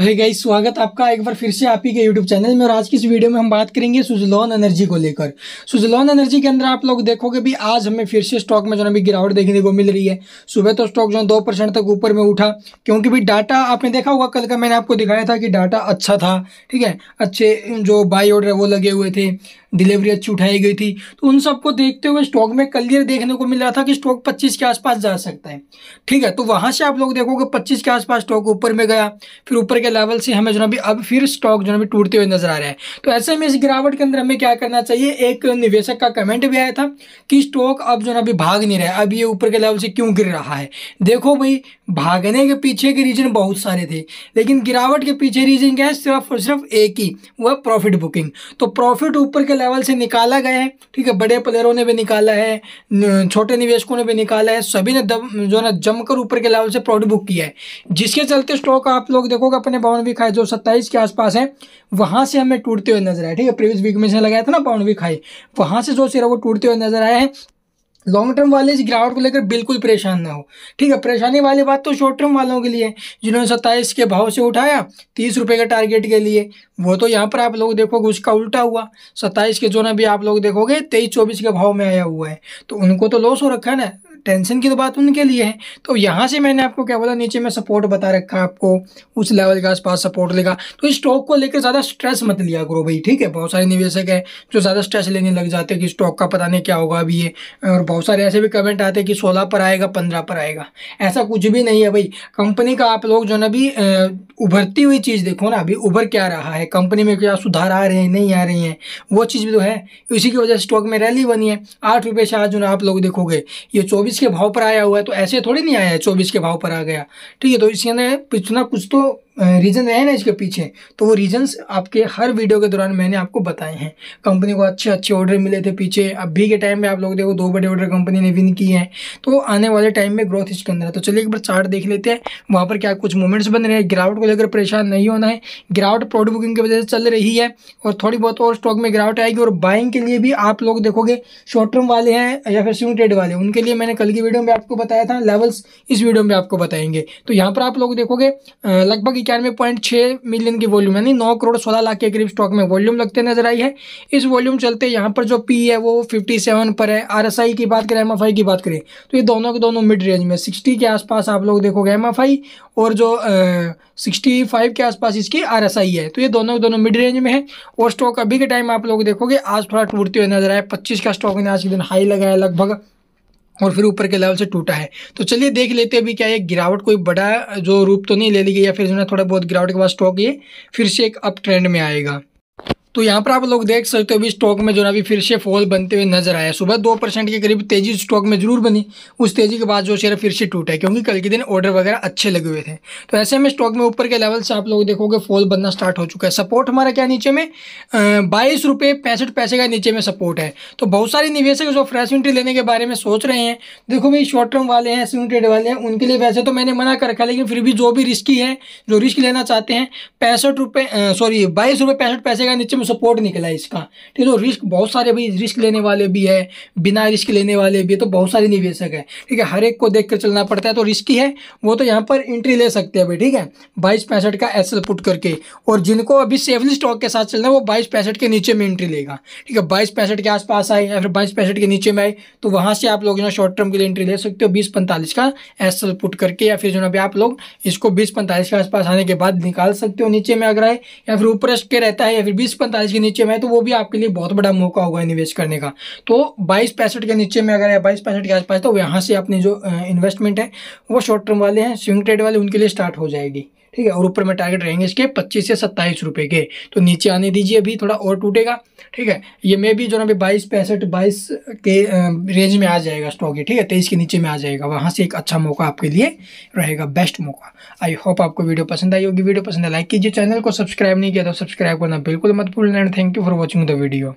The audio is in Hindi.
हे गई स्वागत आपका एक बार फिर से आप ही के यूट्यूब चैनल में और आज की इस वीडियो में हम बात करेंगे सुजलॉन एनर्जी को लेकर सुजलॉन एनर्जी के अंदर आप लोग देखोगे भी आज हमें फिर से स्टॉक में जो है गिरावट देखने को मिल रही है सुबह तो स्टॉक जो है दो परसेंट तक ऊपर में उठा क्योंकि भी डाटा आपने देखा होगा कल का मैंने आपको दिखाया था कि डाटा अच्छा था ठीक है अच्छे जो बाई ऑर्डर वो लगे हुए थे डिलीवरी अच्छी उठाई गई थी तो उन सबको देखते हुए स्टॉक में कल ये देखने को मिल रहा था कि स्टॉक 25 के आसपास जा सकता है ठीक है तो वहां से आप लोग देखोगे 25 के आसपास स्टॉक ऊपर में गया फिर ऊपर के के लेवल से हमें जो ना भी अब फिर स्टॉक जो ना भी टूटते हुए नजर आ रहा है तो ऐसे में इस गिरावट के अंदर हमें क्या करना चाहिए एक निवेशक का कमेंट भी आया था कि स्टॉक अब जो ना भी भाग नहीं रहा है अब ये ऊपर के लेवल से क्यों गिर रहा है देखो भाई भागने के पीछे के रीजन बहुत सारे थे लेकिन गिरावट के पीछे रीजन क्या है सिर्फ और सिर्फ एक ही वह प्रॉफिट बुकिंग तो प्रॉफिट ऊपर के लेवल से निकाला गया है ठीक है बड़े प्लेयरों ने भी निकाला है छोटे निवेशकों ने भी निकाला है सभी ने दब, जो ना जमकर ऊपर के लेवल से प्रॉफिट बुक किया है जिसके चलते स्टॉक आप लोग देखोगे अपने ने बाउंड्री खाई जो सत्ताईस के आसपास है वहां से हमें टूटते हुए नजर आए ठीक है प्रीवियस वीक में से लगाया था ना बाउंड्री खाई वहां से जो सिर है वो टूटते हुए नजर आए हैं लॉन्ग टर्म वाले इस गिरावट को लेकर बिल्कुल परेशान ना हो ठीक है परेशानी वाली बात तो शॉर्ट टर्म वालों के लिए जिन्होंने सत्ताईस के भाव से उठाया तीस रुपये के टारगेट के लिए वो तो यहाँ पर आप लोग देखोगे उसका उल्टा हुआ सत्ताईस के जो ना भी आप लोग देखोगे तेईस चौबीस के भाव में आया हुआ है तो उनको तो लॉस हो रखा है ना टेंशन की तो बात उनके लिए है तो यहाँ से मैंने आपको क्या बोला नीचे में सपोर्ट बता रखा आपको उस लेवल के आसपास सपोर्ट लेगा तो स्टॉक को लेकर ज़्यादा स्ट्रेस मत लिया करो भाई ठीक है बहुत सारे निवेशक हैं जो ज़्यादा स्ट्रेस लेने लग जाते हैं कि स्टॉक का पता नहीं क्या होगा अभी ये और बहुत सारे ऐसे भी कमेंट आते हैं कि सोलह पर आएगा पंद्रह पर आएगा ऐसा कुछ भी नहीं है भाई कंपनी का आप लोग जो ना अभी उभरती हुई चीज़ देखो ना अभी उभर क्या रहा है कंपनी में क्या सुधार आ रहे हैं नहीं आ रही हैं वो चीज़ भी तो है इसी की वजह से स्टॉक में रैली बनी है आठ रुपये से आज जो ना आप लोग देखोगे ये चौबीस के भाव पर आया हुआ है तो ऐसे थोड़ी नहीं आया है चौबीस के भाव पर आ गया ठीक है तो इसने पिछला कुछ तो रीज़न रहे ना इसके पीछे तो वो रीज़न्स आपके हर वीडियो के दौरान मैंने आपको बताए हैं कंपनी को अच्छे अच्छे ऑर्डर मिले थे पीछे अभी के टाइम में आप लोग देखो दो बड़े ऑर्डर कंपनी ने विन किए हैं तो आने वाले टाइम में ग्रोथ इसके अंदर है तो चलिए एक बार चार्ट देख लेते हैं वहाँ पर क्या कुछ मूवमेंट्स बन रहे हैं गिरावट को लेकर परेशान नहीं होना है गिरावट प्रोडक्ट बुकिंग की वजह से चल रही है और थोड़ी बहुत और स्टॉक में गिरावट आएगी और बाइंग के लिए भी आप लोग देखोगे शॉर्ट टर्म वाले हैं या फिर स्विंग ट्रेड वाले उनके लिए मैंने कल की वीडियो में आपको बताया था लेवल्स इस वीडियो में आपको बताएंगे तो यहाँ पर आप लोग देखोगे लगभग इक्यानवे पॉइंट छः मिलियन की वॉल्यूम यानी नौ करोड़ सोलह लाख के करीब स्टॉक में वॉल्यूम लगते नजर आई है इस वॉल्यूम चलते यहाँ पर जो पी है वो फिफ्टी सेवन पर है आर एस आई की बात करें एम एफ आई की बात करें तो ये दोनों के दोनों मिड रेंज में सिक्सटी के आसपास आप लोग देखोगे एम एफ आई और जो सिक्सटी फाइव के आसपास इसकी आर एस आई है तो ये दोनों के दोनों मिड रेंज में है और स्टॉक अभी के टाइम आप लोग देखोगे आज थोड़ा टूटते हुए नजर आए पच्चीस का स्टॉक ने आज के दिन हाई लगाया लगभग और फिर ऊपर के लेवल से टूटा है तो चलिए देख लेते हैं अभी क्या ये गिरावट कोई बड़ा जो रूप तो नहीं ले ली गई या फिर जो है थोड़ा बहुत गिरावट के बाद स्टॉक ये फिर से एक अप ट्रेंड में आएगा तो यहाँ पर आप लोग देख सकते हो अभी स्टॉक में जो है अभी फिर से फॉल बनते हुए नजर आया सुबह दो परसेंट के करीब तेजी स्टॉक में जरूर बनी उस तेजी के बाद जो शेयर फिर से टूटा है क्योंकि कल के दिन ऑर्डर वगैरह अच्छे लगे हुए थे तो ऐसे में स्टॉक में ऊपर के लेवल से आप लोग देखोगे फॉल बनना स्टार्ट हो चुका है सपोर्ट हमारा क्या नीचे में बाईस रुपये पैंसठ पैसे का नीचे में सपोर्ट है तो बहुत सारे निवेशक जो फ्रेश एंट्री लेने के बारे में सोच रहे हैं देखो भाई शॉर्ट टर्म वाले हैं सिम ट्रेड वाले हैं उनके लिए वैसे तो मैंने मना कर रखा लेकिन फिर भी जो भी रिस्की है जो रिस्क लेना चाहते हैं पैंसठ सॉरी बाईस रुपये पैंसठ पैसे का नीचे में सपोर्ट निकला है इसका ठीक है तो रिस्क बहुत सारे भाई रिस्क लेने वाले भी है बिना रिस्क लेने वाले भी है तो बहुत सारे निवेशक है ठीक है हर एक को देख कर चलना पड़ता है तो रिस्क ही है वो तो यहाँ पर एंट्री ले सकते हैं भाई ठीक है बाईस पैंसठ का एस पुट करके और जिनको अभी सेफली स्टॉक के साथ चलना है वो बाईस पैंसठ के नीचे में एंट्री लेगा ठीक है बाईस पैंसठ के आसपास आए या फिर बाईस पैंसठ के नीचे में आए तो वहाँ से आप लोग जो शॉर्ट टर्म के लिए एंट्री ले सकते हो बीस पैंतालीस का एस पुट करके या फिर जो है आप लोग इसको बीस पैंतालीस के आसपास आने के बाद निकाल सकते हो नीचे में अगर आए या फिर ऊपर स्टे रहता है या फिर बीस पैंतालीस के नीचे में तो वो भी आपके लिए बहुत बड़ा मौका होगा इन्वेस्ट करने का तो बाईस पैंसठ के नीचे में अगर बाईस पैंसठ के आसपास तो यहाँ से अपनी जो इन्वेस्टमेंट है वो शॉर्ट टर्म वाले हैं स्विंग ट्रेड वाले उनके लिए स्टार्ट हो जाएगी ठीक है और ऊपर में टारगेट रहेंगे इसके पच्चीस से सत्ताईस रुपये के तो नीचे आने दीजिए अभी थोड़ा और टूटेगा ठीक है ये मे भी जो ना अभी बाईस पैंसठ बाईस के रेंज में आ जाएगा स्टॉक ये ठीक है तेईस के नीचे में आ जाएगा वहाँ से एक अच्छा मौका आपके लिए रहेगा बेस्ट मौका आई होप आपको वीडियो पसंद आई होगी वीडियो पसंद है लाइक कीजिए चैनल को सब्सक्राइब नहीं किया तो सब्सक्राइब करना बिल्कुल मत भूलना thank you for watching the video